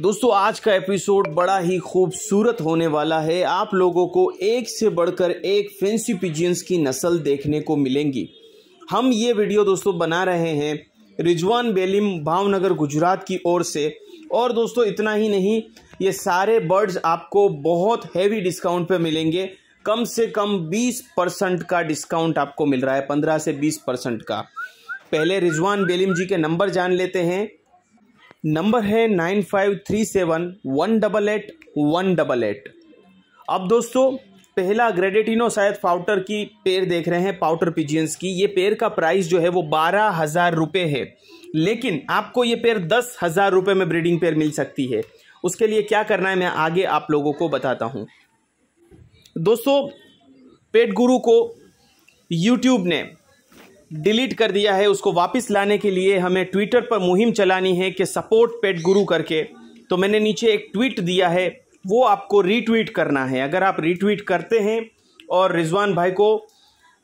दोस्तों आज का एपिसोड बड़ा ही खूबसूरत होने वाला है आप लोगों को एक से बढ़कर एक फैंसी पिजियंस की नस्ल देखने को मिलेंगी हम ये वीडियो दोस्तों बना रहे हैं रिजवान बेलिम भावनगर गुजरात की ओर से और दोस्तों इतना ही नहीं ये सारे बर्ड्स आपको बहुत हैवी डिस्काउंट पे मिलेंगे कम से कम 20 परसेंट का डिस्काउंट आपको मिल रहा है 15 से 20 परसेंट का पहले रिजवान बेलिम जी के नंबर जान लेते हैं नंबर है nine five three seven one double eight one double eight अब दोस्तों पहला ग्रेडेटिनो शायद पाउटर की पेयर देख रहे हैं पाउटर पिजियंस की ये पेयर का प्राइस जो है वो बारह हज़ार रुपये है लेकिन आपको ये पेयर दस हज़ार रुपये में ब्रीडिंग पेयर मिल सकती है उसके लिए क्या करना है मैं आगे आप लोगों को बताता हूँ दोस्तों पेट गुरु को यूट्यूब ने डिलीट कर दिया है उसको वापस लाने के लिए हमें ट्विटर पर मुहिम चलानी है कि सपोर्ट पेट गुरु करके तो मैंने नीचे एक ट्वीट दिया है वो आपको रीट्वीट करना है अगर आप रीट्वीट करते हैं और रिजवान भाई को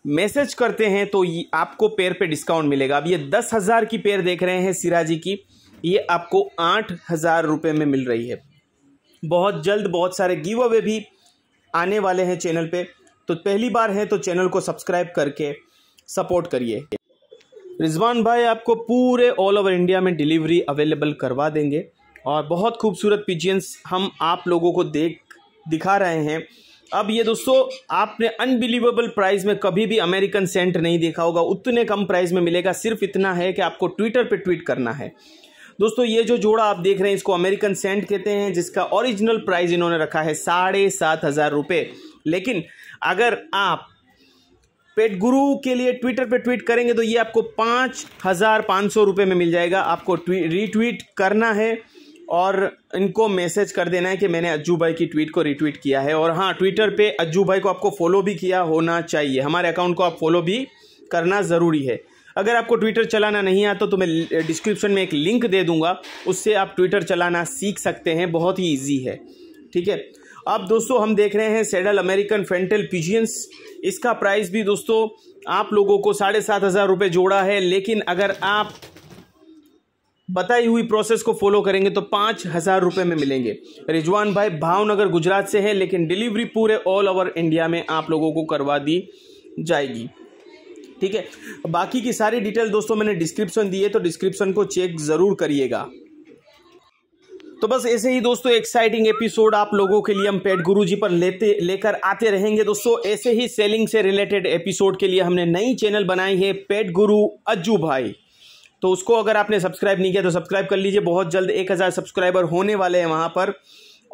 मैसेज करते हैं तो आपको पेयर पे डिस्काउंट मिलेगा अब ये दस हज़ार की पेयर देख रहे हैं सिराजी की ये आपको आठ हज़ार रुपये में मिल रही है बहुत जल्द बहुत सारे गिव अवे भी आने वाले हैं चैनल पे तो पहली बार है तो चैनल को सब्सक्राइब करके सपोर्ट करिए रिजवान भाई आपको पूरे ऑल ओवर इंडिया में डिलीवरी अवेलेबल करवा देंगे और बहुत खूबसूरत पिजियंस हम आप लोगों को देख दिखा रहे हैं अब ये दोस्तों आपने अनबिलीवेबल प्राइस में कभी भी अमेरिकन सेंट नहीं देखा होगा उतने कम प्राइस में मिलेगा सिर्फ इतना है कि आपको ट्विटर पे ट्वीट करना है दोस्तों ये जो जोड़ा आप देख रहे हैं इसको अमेरिकन सेंट कहते हैं जिसका ओरिजिनल प्राइस इन्होंने रखा है साढ़े सात हज़ार रुपये लेकिन अगर आप पेट गुरु के लिए ट्विटर पे ट्वीट करेंगे तो ये आपको पाँच हज़ार पाँच सौ रुपये में मिल जाएगा आपको रीट्वीट करना है और इनको मैसेज कर देना है कि मैंने अज्जू भाई की ट्वीट को रीट्वीट किया है और हाँ ट्विटर पे अज्जू भाई को आपको फॉलो भी किया होना चाहिए हमारे अकाउंट को आप फॉलो भी करना ज़रूरी है अगर आपको ट्विटर चलाना नहीं आता तो मैं डिस्क्रिप्शन में एक लिंक दे दूंगा उससे आप ट्विटर चलाना सीख सकते हैं बहुत ही ईजी है ठीक है अब दोस्तों हम देख रहे हैं सेडल अमेरिकन फेंटल पिजियंस इसका प्राइस भी दोस्तों आप लोगों को साढ़े सात हज़ार रुपये जोड़ा है लेकिन अगर आप बताई हुई प्रोसेस को फॉलो करेंगे तो पाँच हज़ार रुपये में मिलेंगे रिजवान भाई भावनगर गुजरात से है लेकिन डिलीवरी पूरे ऑल ओवर इंडिया में आप लोगों को करवा दी जाएगी ठीक है बाकी की सारी डिटेल दोस्तों मैंने डिस्क्रिप्शन दी है तो डिस्क्रिप्शन को चेक ज़रूर करिएगा तो बस ऐसे ही दोस्तों एक्साइटिंग एपिसोड आप लोगों के लिए हम पेट गुरुजी पर लेते लेकर आते रहेंगे दोस्तों ऐसे ही सेलिंग से रिलेटेड एपिसोड के लिए हमने नई चैनल बनाई है पेट गुरु अज्जू भाई तो उसको अगर आपने सब्सक्राइब नहीं किया तो सब्सक्राइब कर लीजिए बहुत जल्द एक हज़ार सब्सक्राइबर होने वाले हैं वहाँ पर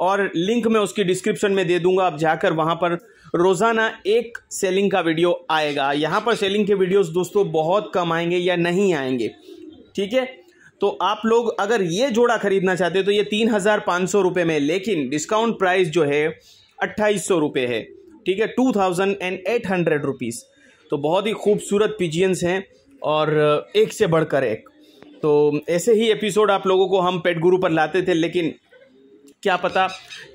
और लिंक मैं उसकी डिस्क्रिप्शन में दे दूंगा आप जाकर वहाँ पर रोज़ाना एक सेलिंग का वीडियो आएगा यहाँ पर सेलिंग के वीडियोस दोस्तों बहुत कम आएंगे या नहीं आएंगे ठीक है तो आप लोग अगर ये जोड़ा खरीदना चाहते हो तो ये तीन हज़ार पाँच सौ रुपये में लेकिन डिस्काउंट प्राइस जो है अट्ठाईस सौ रुपये है ठीक है two thousand and eight hundred rupees तो बहुत ही खूबसूरत पिजियंस हैं और एक से बढ़कर एक तो ऐसे ही एपिसोड आप लोगों को हम पेट गुरु पर लाते थे लेकिन क्या पता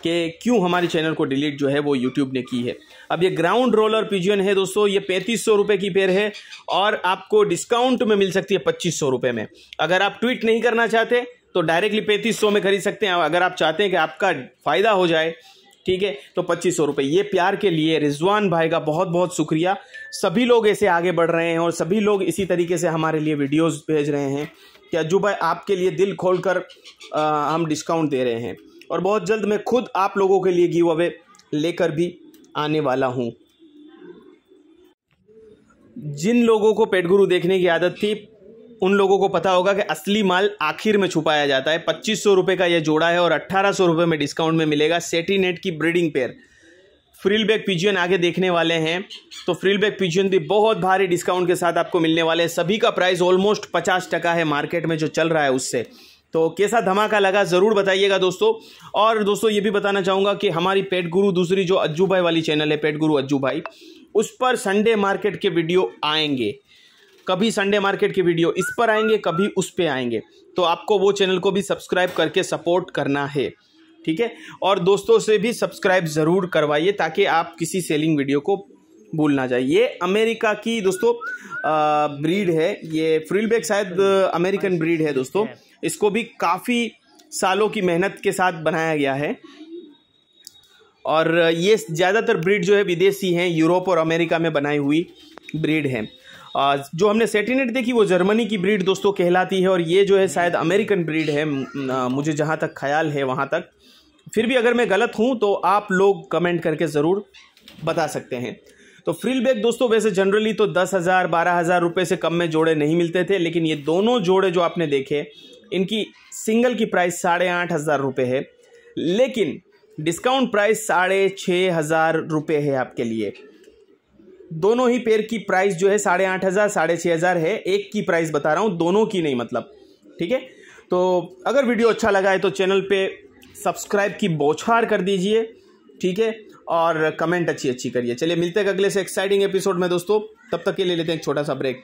कि क्यों हमारे चैनल को डिलीट जो है वो यूट्यूब ने की है अब ये ग्राउंड रोलर पिजियन है दोस्तों ये पैंतीस सौ रुपये की पेयर है और आपको डिस्काउंट में मिल सकती है पच्चीस सौ रुपये में अगर आप ट्वीट नहीं करना चाहते तो डायरेक्टली पैंतीस सौ में खरीद सकते हैं अगर आप चाहते हैं कि आपका फ़ायदा हो जाए ठीक है तो पच्चीस सौ रुपये ये प्यार के लिए रिजवान भाई का बहुत बहुत शुक्रिया सभी लोग ऐसे आगे बढ़ रहे हैं और सभी लोग इसी तरीके से हमारे लिए वीडियोज़ भेज रहे हैं कि अज्जू भाई आपके लिए दिल खोल कर हम डिस्काउंट दे रहे हैं और बहुत जल्द मैं खुद आप लोगों के लिए गिव अवे लेकर भी आने वाला हूँ जिन लोगों को पेट गुरु देखने की आदत थी उन लोगों को पता होगा कि असली माल आखिर में छुपाया जाता है पच्चीस सौ रुपये का यह जोड़ा है और अट्ठारह सौ रुपये में डिस्काउंट में मिलेगा सेटीनेट की ब्रीडिंग पेयर फ्रिलबैक पिजियन आगे देखने वाले हैं तो फ्रिलबैक पिजियन भी बहुत भारी डिस्काउंट के साथ आपको मिलने वाले हैं सभी का प्राइस ऑलमोस्ट पचास टका है मार्केट में जो चल रहा है उससे तो कैसा धमाका लगा ज़रूर बताइएगा दोस्तों और दोस्तों ये भी बताना चाहूँगा कि हमारी पेट गुरु दूसरी जो अज्जू भाई वाली चैनल है पेट गुरु अज्जू भाई उस पर संडे मार्केट के वीडियो आएंगे कभी संडे मार्केट के वीडियो इस पर आएंगे कभी उस पर आएंगे तो आपको वो चैनल को भी सब्सक्राइब करके सपोर्ट करना है ठीक है और दोस्तों से भी सब्सक्राइब ज़रूर करवाइए ताकि आप किसी सेलिंग वीडियो को भूल ना जाए ये अमेरिका की दोस्तों ब्रीड है ये फ्रिलबैक शायद अमेरिकन ब्रीड है दोस्तों इसको भी काफ़ी सालों की मेहनत के साथ बनाया गया है और ये ज़्यादातर ब्रीड जो है विदेशी हैं यूरोप और अमेरिका में बनाई हुई ब्रीड है जो हमने सेटिनेट देखी वो जर्मनी की ब्रीड दोस्तों कहलाती है और ये जो है शायद अमेरिकन ब्रीड है मुझे जहाँ तक ख्याल है वहाँ तक फिर भी अगर मैं गलत हूँ तो आप लोग कमेंट करके ज़रूर बता सकते हैं तो फ्रिल बैग दोस्तों वैसे जनरली तो दस हज़ार बारह हज़ार रुपये से कम में जोड़े नहीं मिलते थे लेकिन ये दोनों जोड़े जो आपने देखे इनकी सिंगल की प्राइस साढ़े आठ हज़ार रुपये है लेकिन डिस्काउंट प्राइस साढ़े छः हज़ार रुपये है आपके लिए दोनों ही पेयर की प्राइस जो है साढ़े आठ हज़ार साढ़े छः हज़ार है एक की प्राइस बता रहा हूँ दोनों की नहीं मतलब ठीक है तो अगर वीडियो अच्छा लगा है तो चैनल पे सब्सक्राइब की बौछार कर दीजिए ठीक है और कमेंट अच्छी अच्छी करिए चलिए मिलते हैं अगले से एक्साइटिंग एपिसोड में दोस्तों तब तक के लिए लेते हैं एक छोटा सा ब्रेक